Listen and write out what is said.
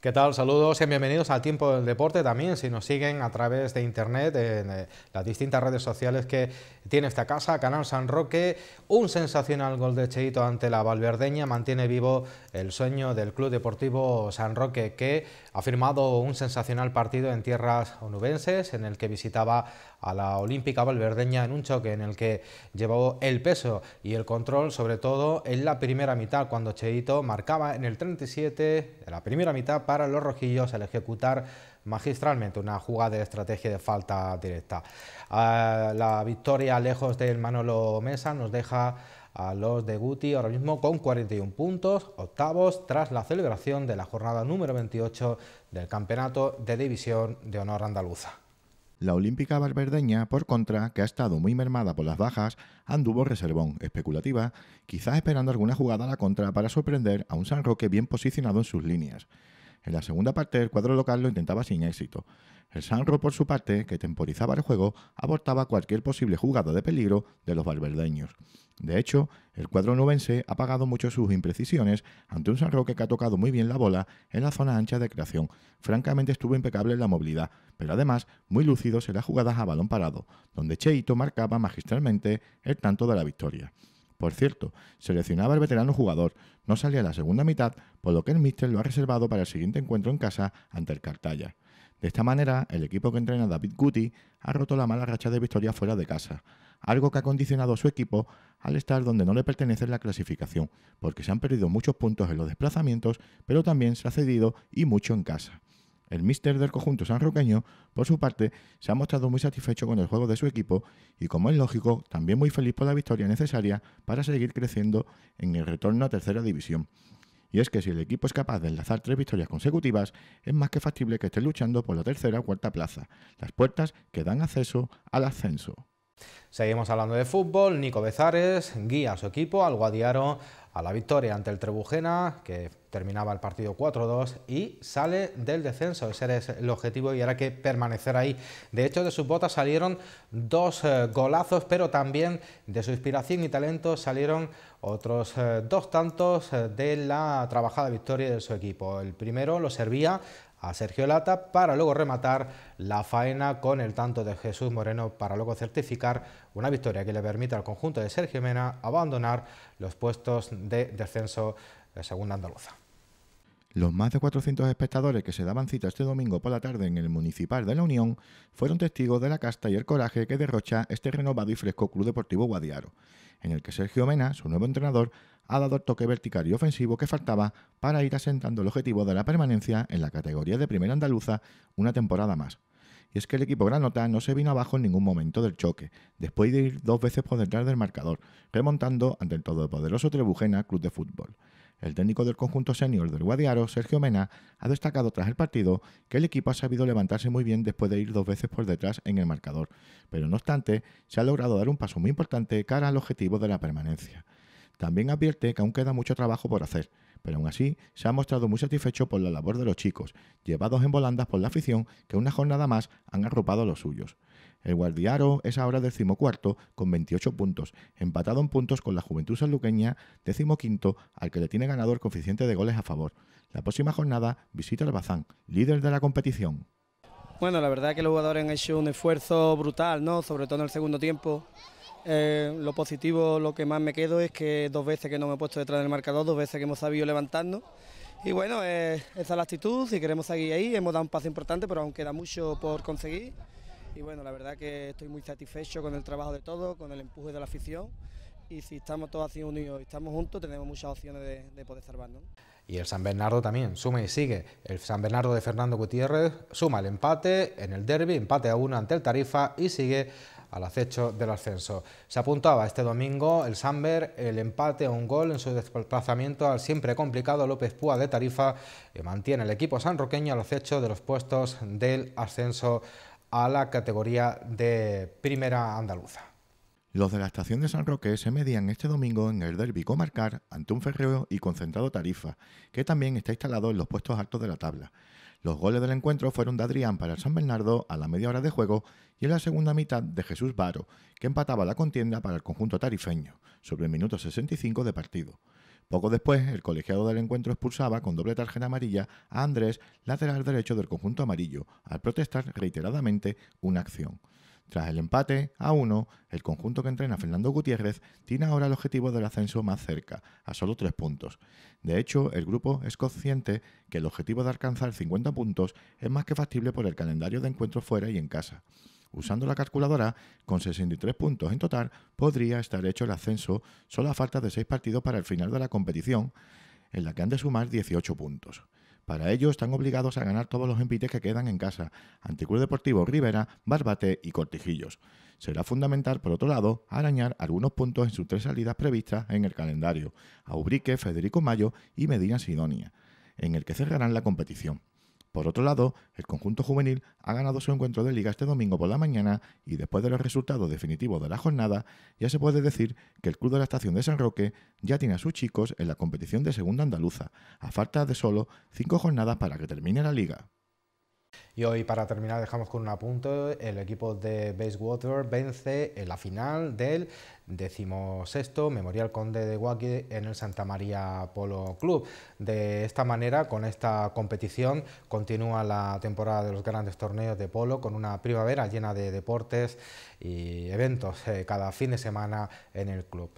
¿Qué tal? Saludos y bienvenidos al Tiempo del Deporte también, si nos siguen a través de Internet, en eh, las distintas redes sociales que tiene esta casa, Canal San Roque, un sensacional gol de Cheito ante la Valverdeña, mantiene vivo el sueño del Club Deportivo San Roque, que ha firmado un sensacional partido en tierras onubenses en el que visitaba a la Olímpica Valverdeña en un choque en el que llevó el peso y el control sobre todo en la primera mitad cuando Cheito marcaba en el 37 de la primera mitad para los rojillos al ejecutar magistralmente una jugada de estrategia de falta directa. Ah, la victoria lejos del Manolo Mesa nos deja a los de Guti ahora mismo con 41 puntos, octavos tras la celebración de la jornada número 28 del Campeonato de División de Honor Andaluza. La Olímpica Barberdeña, por contra, que ha estado muy mermada por las bajas, anduvo reservón, especulativa, quizás esperando alguna jugada a la contra para sorprender a un San Roque bien posicionado en sus líneas. En la segunda parte, el cuadro local lo intentaba sin éxito. El Sanro, por su parte, que temporizaba el juego, abortaba cualquier posible jugada de peligro de los valverdeños. De hecho, el cuadro nubense ha pagado mucho sus imprecisiones ante un Sanro que ha tocado muy bien la bola en la zona ancha de creación. Francamente estuvo impecable en la movilidad, pero además muy lúcido en las jugadas a balón parado, donde Cheito marcaba magistralmente el tanto de la victoria. Por cierto, seleccionaba al veterano jugador, no salía a la segunda mitad, por lo que el míster lo ha reservado para el siguiente encuentro en casa ante el Cartaya. De esta manera, el equipo que entrena David Guti ha roto la mala racha de victoria fuera de casa, algo que ha condicionado a su equipo al estar donde no le pertenece la clasificación, porque se han perdido muchos puntos en los desplazamientos, pero también se ha cedido y mucho en casa. El míster del conjunto sanroqueño, por su parte, se ha mostrado muy satisfecho con el juego de su equipo y, como es lógico, también muy feliz por la victoria necesaria para seguir creciendo en el retorno a tercera división. Y es que si el equipo es capaz de enlazar tres victorias consecutivas, es más que factible que esté luchando por la tercera o cuarta plaza, las puertas que dan acceso al ascenso. Seguimos hablando de fútbol. Nico Bezares guía a su equipo al Guadiaro la victoria ante el Trebujena, que terminaba el partido 4-2, y sale del descenso. Ese era el objetivo y era que permanecer ahí. De hecho, de sus botas salieron dos eh, golazos, pero también de su inspiración y talento salieron otros eh, dos tantos eh, de la trabajada victoria de su equipo. El primero lo servía a Sergio Lata para luego rematar la faena con el tanto de Jesús Moreno para luego certificar una victoria que le permita al conjunto de Sergio Mena abandonar los puestos de descenso de segunda andaluza. Los más de 400 espectadores que se daban cita este domingo por la tarde en el Municipal de La Unión fueron testigos de la casta y el coraje que derrocha este renovado y fresco Club Deportivo Guadiaro, en el que Sergio Mena, su nuevo entrenador, ha dado el toque vertical y ofensivo que faltaba para ir asentando el objetivo de la permanencia en la categoría de primera andaluza una temporada más. Y es que el equipo granota no se vino abajo en ningún momento del choque, después de ir dos veces por detrás del marcador, remontando ante el todopoderoso Trebujena Club de Fútbol. El técnico del conjunto senior del Guadiaro, Sergio Mena, ha destacado tras el partido que el equipo ha sabido levantarse muy bien después de ir dos veces por detrás en el marcador, pero no obstante, se ha logrado dar un paso muy importante cara al objetivo de la permanencia. También advierte que aún queda mucho trabajo por hacer, pero aún así se ha mostrado muy satisfecho por la labor de los chicos, llevados en volandas por la afición que una jornada más han arropado a los suyos. El Guardiaro es ahora decimocuarto con 28 puntos, empatado en puntos con la Juventud Sanluqueña, decimoquinto, al que le tiene ganador coeficiente de goles a favor. La próxima jornada visita al Bazán, líder de la competición. Bueno, la verdad es que los jugadores han hecho un esfuerzo brutal, ¿no? Sobre todo en el segundo tiempo. Eh, lo positivo, lo que más me quedo es que dos veces que no me he puesto detrás del marcador, dos veces que hemos sabido levantarnos. Y bueno, eh, esa es la actitud, si queremos seguir ahí, hemos dado un paso importante, pero aún queda mucho por conseguir y bueno, la verdad que estoy muy satisfecho con el trabajo de todos, con el empuje de la afición y si estamos todos así unidos y estamos juntos tenemos muchas opciones de, de poder salvarnos. Y el San Bernardo también, suma y sigue. El San Bernardo de Fernando Gutiérrez suma el empate en el derby, empate a uno ante el Tarifa y sigue al acecho del ascenso. Se apuntaba este domingo el Samber el empate a un gol en su desplazamiento al siempre complicado López Púa de Tarifa que mantiene el equipo sanroqueño al acecho de los puestos del ascenso a la categoría de primera andaluza. Los de la estación de San Roque se medían este domingo en el derby comarcar ante un ferreo y concentrado Tarifa, que también está instalado en los puestos altos de la tabla. Los goles del encuentro fueron de Adrián para el San Bernardo a la media hora de juego y en la segunda mitad de Jesús Baro, que empataba la contienda para el conjunto tarifeño, sobre el minuto 65 de partido. Poco después, el colegiado del encuentro expulsaba con doble tarjeta amarilla a Andrés, lateral derecho del conjunto amarillo, al protestar reiteradamente una acción. Tras el empate a uno, el conjunto que entrena Fernando Gutiérrez tiene ahora el objetivo del ascenso más cerca, a solo tres puntos. De hecho, el grupo es consciente que el objetivo de alcanzar 50 puntos es más que factible por el calendario de encuentros fuera y en casa. Usando la calculadora, con 63 puntos en total, podría estar hecho el ascenso solo a falta de 6 partidos para el final de la competición, en la que han de sumar 18 puntos. Para ello están obligados a ganar todos los empites que quedan en casa, ante Deportivo Rivera, Barbate y Cortijillos. Será fundamental, por otro lado, arañar algunos puntos en sus tres salidas previstas en el calendario, a Ubrique, Federico Mayo y Medina Sidonia, en el que cerrarán la competición. Por otro lado, el conjunto juvenil ha ganado su encuentro de liga este domingo por la mañana y después de los resultados definitivos de la jornada, ya se puede decir que el club de la estación de San Roque ya tiene a sus chicos en la competición de segunda andaluza, a falta de solo cinco jornadas para que termine la liga. Y hoy para terminar dejamos con un apunte, el equipo de Basewater vence en la final del decimosexto Memorial Conde de Guaqui en el Santa María Polo Club. De esta manera, con esta competición, continúa la temporada de los grandes torneos de polo con una primavera llena de deportes y eventos eh, cada fin de semana en el club.